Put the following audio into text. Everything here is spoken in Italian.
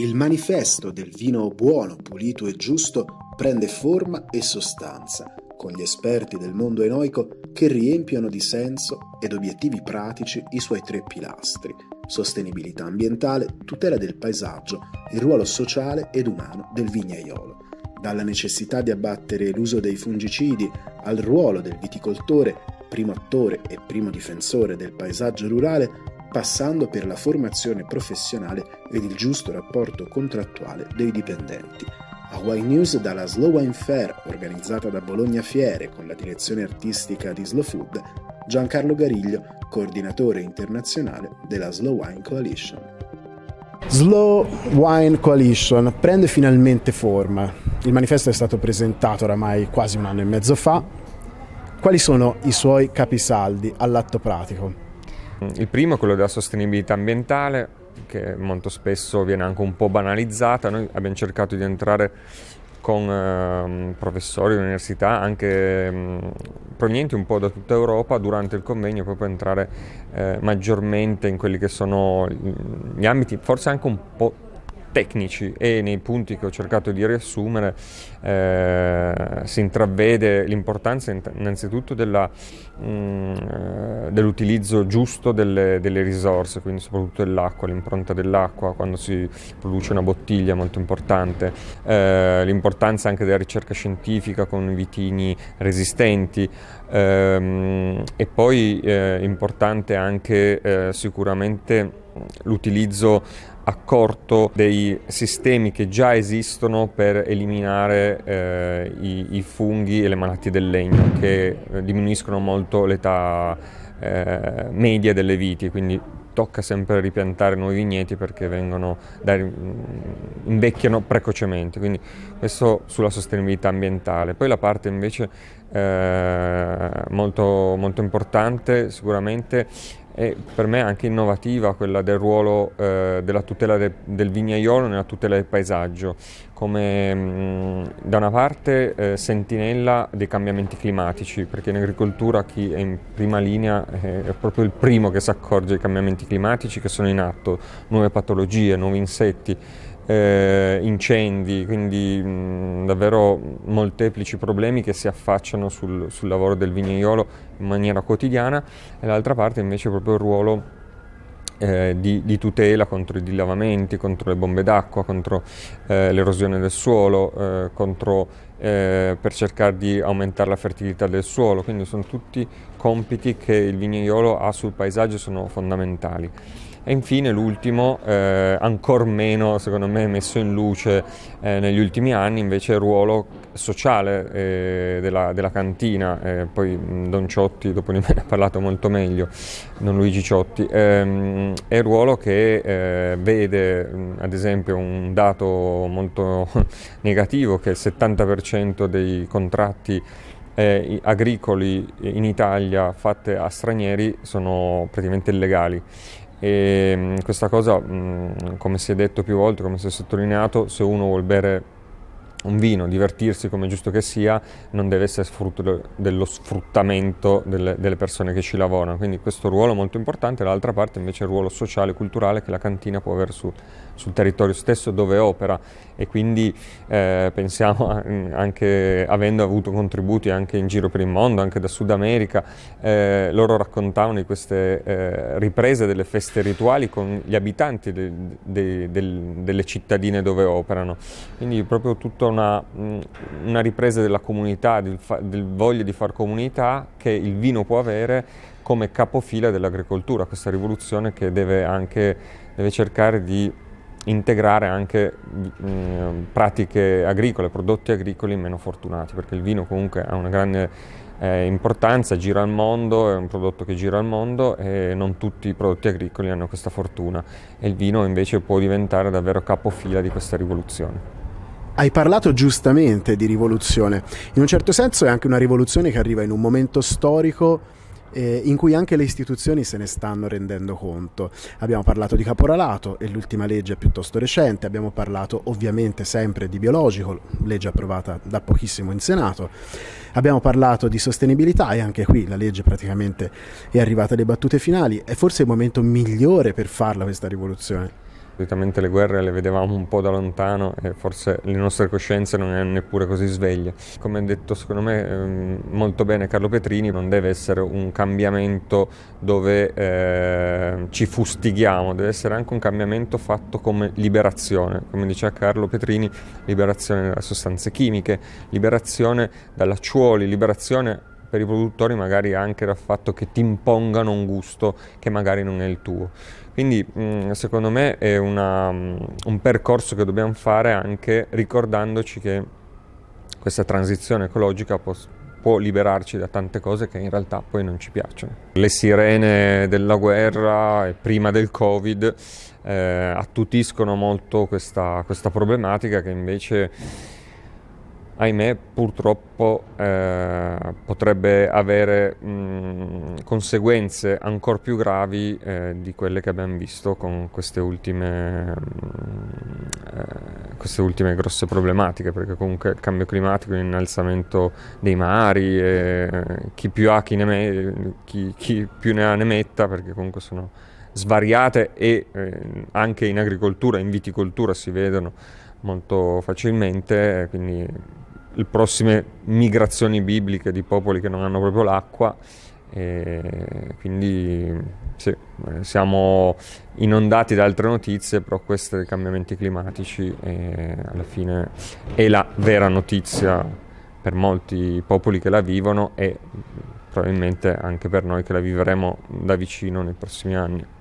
Il manifesto del vino buono, pulito e giusto prende forma e sostanza, con gli esperti del mondo enoico che riempiono di senso ed obiettivi pratici i suoi tre pilastri, sostenibilità ambientale, tutela del paesaggio, il ruolo sociale ed umano del vignaiolo. Dalla necessità di abbattere l'uso dei fungicidi al ruolo del viticoltore, primo attore e primo difensore del paesaggio rurale, passando per la formazione professionale ed il giusto rapporto contrattuale dei dipendenti. A Hawaii News dalla Slow Wine Fair, organizzata da Bologna Fiere con la direzione artistica di Slow Food, Giancarlo Gariglio, coordinatore internazionale della Slow Wine Coalition. Slow Wine Coalition prende finalmente forma. Il manifesto è stato presentato oramai quasi un anno e mezzo fa. Quali sono i suoi capisaldi all'atto pratico? Il primo è quello della sostenibilità ambientale, che molto spesso viene anche un po' banalizzata. Noi abbiamo cercato di entrare con eh, professori università anche mh, ehm, provenienti un po' da tutta Europa durante il convegno proprio entrare eh, maggiormente in quelli che sono gli ambiti forse anche un po' tecnici e nei punti che ho cercato di riassumere eh, si intravede l'importanza innanzitutto mm, dell'utilizzo giusto delle, delle, risorse, quindi soprattutto dell'acqua, l'impronta dell'acqua quando si produce una bottiglia molto importante, eh, l'importanza anche della ricerca scientifica con vitini resistenti ehm, e poi eh, importante anche eh, sicuramente l'utilizzo accorto dei sistemi che già esistono per eliminare eh, i, i, funghi e le malattie del legno che eh, diminuiscono molto l'età eh, media delle viti, quindi tocca sempre ripiantare nuovi vigneti perché vengono da, mm, invecchiano precocemente, quindi questo sulla sostenibilità ambientale. Poi la parte invece eh, molto, molto importante sicuramente e per me anche innovativa quella del ruolo eh, della tutela de, del vignaiolo nella tutela del paesaggio, come mh, mm, da una parte eh, sentinella dei cambiamenti climatici, perché in agricoltura chi è in prima linea eh, è proprio il primo che si accorge dei cambiamenti climatici che sono in atto, nuove patologie, nuovi insetti eh, incendi, quindi mh, mm, davvero molteplici problemi che si affacciano sul, sul lavoro del vignaiolo in maniera quotidiana e l'altra parte invece proprio il ruolo eh, di, di, tutela contro i dilavamenti, contro le bombe d'acqua, contro eh, l'erosione del suolo, eh, contro, eh, per cercare di aumentare la fertilità del suolo. Quindi sono tutti compiti che il vignaiolo ha sul paesaggio sono fondamentali. E infine l'ultimo, eh, ancor meno secondo me messo in luce eh, negli ultimi anni, invece il ruolo sociale eh, della, della, cantina, eh, poi mm, Don Ciotti dopo di me ne ha parlato molto meglio, Don Luigi Ciotti, ehm, è il ruolo che eh, vede mm, ad esempio un dato molto negativo che il 70% dei contratti eh, agricoli in Italia fatte a stranieri sono praticamente illegali e mm, questa cosa, mm, come si è detto più volte, come si è sottolineato, se uno vuol bere un vino, divertirsi come giusto che sia, non deve essere frutto dello sfruttamento delle, delle persone che ci lavorano. Quindi questo ruolo è molto importante, l'altra parte invece è il ruolo sociale e culturale che la cantina può avere su, sul territorio stesso dove opera e quindi eh, pensiamo anche avendo avuto contributi anche in giro per il mondo, anche da Sud America, eh, loro raccontavano di queste eh, riprese delle feste rituali con gli abitanti de, de, de, delle cittadine dove operano, quindi proprio tutta una, mm, una ripresa della comunità, del, fa, del voglia di far comunità che il vino può avere come capofila dell'agricoltura, questa rivoluzione che deve anche deve cercare di integrare anche mh, mm, pratiche agricole, prodotti agricoli meno fortunati, perché il vino comunque ha una grande eh, importanza, gira al mondo, è un prodotto che gira al mondo e non tutti i prodotti agricoli hanno questa fortuna e il vino invece può diventare davvero capofila di questa rivoluzione. Hai parlato giustamente di rivoluzione, in un certo senso è anche una rivoluzione che arriva in un momento storico eh, in cui anche le istituzioni se ne stanno rendendo conto. Abbiamo parlato di caporalato e l'ultima legge è piuttosto recente, abbiamo parlato ovviamente sempre di biologico, legge approvata da pochissimo in Senato, abbiamo parlato di sostenibilità e anche qui la legge praticamente è arrivata alle battute finali, è forse il momento migliore per farla questa rivoluzione. Solitamente le guerre le vedevamo un po' da lontano e forse le nostre coscienze non erano neppure così sveglie. Come ha detto secondo me ehm, molto bene Carlo Petrini, non deve essere un cambiamento dove eh, ci fustighiamo, deve essere anche un cambiamento fatto come liberazione, come diceva Carlo Petrini, liberazione dalle sostanze chimiche, liberazione dall'acciuoli, liberazione per i produttori magari anche dal fatto che ti impongano un gusto che magari non è il tuo. Quindi mm, secondo me è una, mm, un percorso che dobbiamo fare anche ricordandoci che questa transizione ecologica può, può liberarci da tante cose che in realtà poi non ci piacciono. Le sirene della guerra e prima del Covid eh, attutiscono molto questa, questa problematica che invece ahimè purtroppo eh, potrebbe avere mh, mm, conseguenze ancora più gravi eh, di quelle che abbiamo visto con queste ultime, mh, mm, eh, queste ultime grosse problematiche, perché comunque il cambio climatico, l'innalzamento dei mari, chi più ha chi, me- chi, chi più ne ha ne metta, perché comunque sono svariate e eh, anche in agricoltura, in viticoltura si vedono molto facilmente, quindi le prossime migrazioni bibliche di popoli che non hanno proprio l'acqua. E quindi sì, siamo inondati da altre notizie, però questi dei cambiamenti climatici alla fine è la vera notizia per molti popoli che la vivono e probabilmente anche per noi che la vivremo da vicino nei prossimi anni.